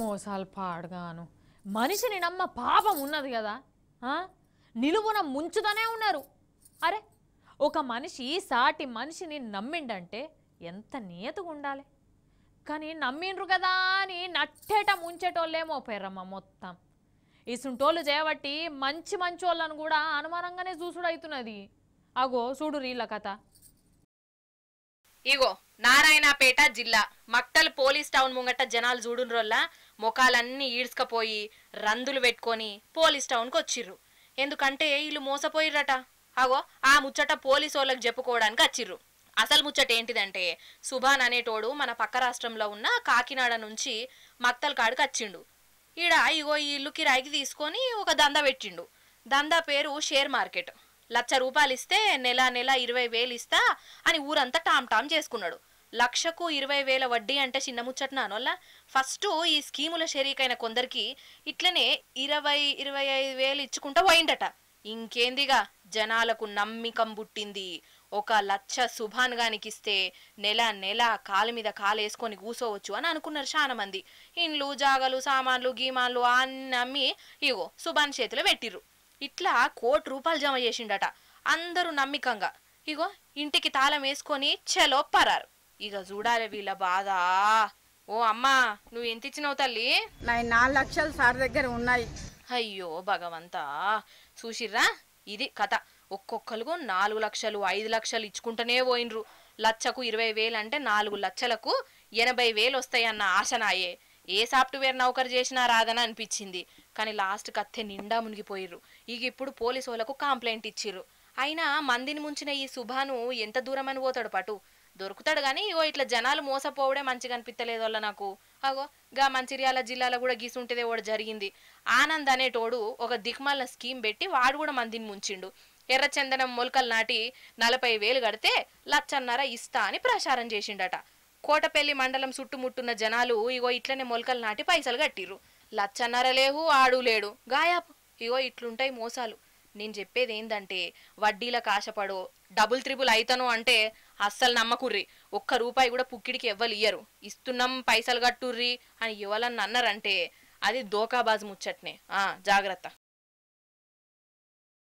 మోసాలు పాడుగాను మనిషిని నమ్మ పాపం ఉన్నది కదా నిలువున ముంచుతనే ఉన్నారు అరే ఒక మనిషి సాటి మనిషిని నమ్మిండంటే ఎంత నియతగా ఉండాలి కానీ నమ్మిండ్రు కదా అని నట్టేట ముంచేటోళ్ళేమో పేరమ్మ మొత్తం ఇసుంటోళ్ళు చేయబట్టి మంచి మంచి వాళ్ళని కూడా అనుమానంగానే చూసుడు అవుతున్నది అగో చూడు రీళ్ళ కథ ఇగో నారాయణపేట జిల్లా మక్తల్ పోలీస్ టౌన్ ముంగట జనాలు చూడున్రోల్లా ముఖాలన్నీ ఈడ్చుకపోయి రందులు పెట్టుకొని పోలీస్ టౌన్కి వచ్చిర్రు ఎందుకంటే వీళ్ళు మోసపోయిర్రట అగో ఆ ముచ్చట పోలీసు వాళ్ళకి చెప్పుకోవడానికి వచ్చిర్రు అసలు ముచ్చట ఏంటిదంటే సుభాన్ అనేటోడు మన పక్క రాష్ట్రంలో ఉన్న కాకినాడ నుంచి మక్తల్ కాడికి వచ్చిండు ఈడ ఇగో ఈ ఇల్లు కిరాయికి తీసుకొని ఒక దందా పెట్టిండు దందా పేరు షేర్ మార్కెట్ లక్ష రూపాయలు ఇస్తే నెల నెల ఇరవై వేలు ఇస్తా అని ఊరంతా టామ్ టామ్ చేసుకున్నాడు లక్షకు ఇరవై వేల వడ్డీ అంటే చిన్న ముచ్చట్న వల్ల ఫస్ట్ ఈ స్కీముల షరీకైన కొందరికి ఇట్లనే ఇరవై ఇరవై ఐదు వేలు ఇచ్చుకుంటా పోయిందట ఇంకేందిగా జనాలకు నమ్మికం పుట్టింది ఒక లచ్చ సుభాన్ ఇస్తే నెల నెల కాలు మీద కాలు వేసుకొని కూసోవచ్చు అని అనుకున్నారు చాలా మంది ఇండ్లు జాగలు సామాన్లు గీమాన్లు అన్ని అమ్మి ఇగో సుభాన్ చేతిలో పెట్టిర్రు ఇట్లా కోటి రూపాయలు జమ చేసిండట అందరూ నమ్మికంగా ఇగో ఇంటికి తాళం వేసుకొని చెలో పరారు ఇక చూడాలి వీళ్ళ బాధ ఓ అమ్మా నువ్వు ఎంత ఇచ్చినావు తల్లి నాలుగు లక్షలు సార్ దగ్గర ఉన్నాయి అయ్యో భగవంతా చూసిర్రా ఇది కథ ఒక్కొక్కరు నాలుగు లక్షలు ఐదు లక్షలు ఇచ్చుకుంటూనే పోయినరు లచ్చకు ఇరవై వేలు అంటే నాలుగు లక్షలకు ఎనభై వేలు వస్తాయన్న ఆశ నాయే ఏ సాఫ్ట్వేర్ నౌకరు చేసినా రాదని అనిపించింది కానీ లాస్ట్కి అత్తే నిండా మునిగిపోయిర్రు ఇక ఇప్పుడు పోలీసు వాళ్ళకు కంప్లైంట్ ఇచ్చిర్రు అయినా మందిని ముంచిన ఈ సుభాను ఎంత దూరం అని పోతాడు పటు దొరుకుతాడు కానీ ఇగో ఇట్లా జనాలు మోసపోవడే మంచిగా అనిపించలేదు వాళ్ళ నాకు అగో గా మంచిర్యాల జిల్లాలో కూడా గీసుంటేదే కూడా జరిగింది ఆనంద్ అనేటోడు ఒక దిక్మాల స్కీమ్ పెట్టి వాడు కూడా మందిని ముంచిండు ఎర్రచందనం మొలకలు నాటి నలభై వేలు కడితే లచ్చన్నర ఇస్తా అని ప్రచారం చేసిండట కోటపల్లి మండలం చుట్టుముట్టున్న జనాలు ఇగో ఇట్లనే మొలకలు నాటి పైసలు కట్టిర్రు లచ్చన్నర లేవు ఆడు లేడు గాయాపు ఇగో ఇట్లుంటాయి మోసాలు నేను చెప్పేది ఏంటంటే వడ్డీలకు ఆశపడో డబుల్ త్రిబుల్ అవుతాను అంటే అస్సలు నమ్మకుర్రి ఒక్క రూపాయి కూడా పుక్కిడికి ఎవ్వరు ఇయ్యరు ఇస్తున్నాం పైసలు కట్టుర్రి అని ఇవ్వాలని అన్నారంటే అది దోకాబాజ్ ముచ్చట్నే జాగ్రత్త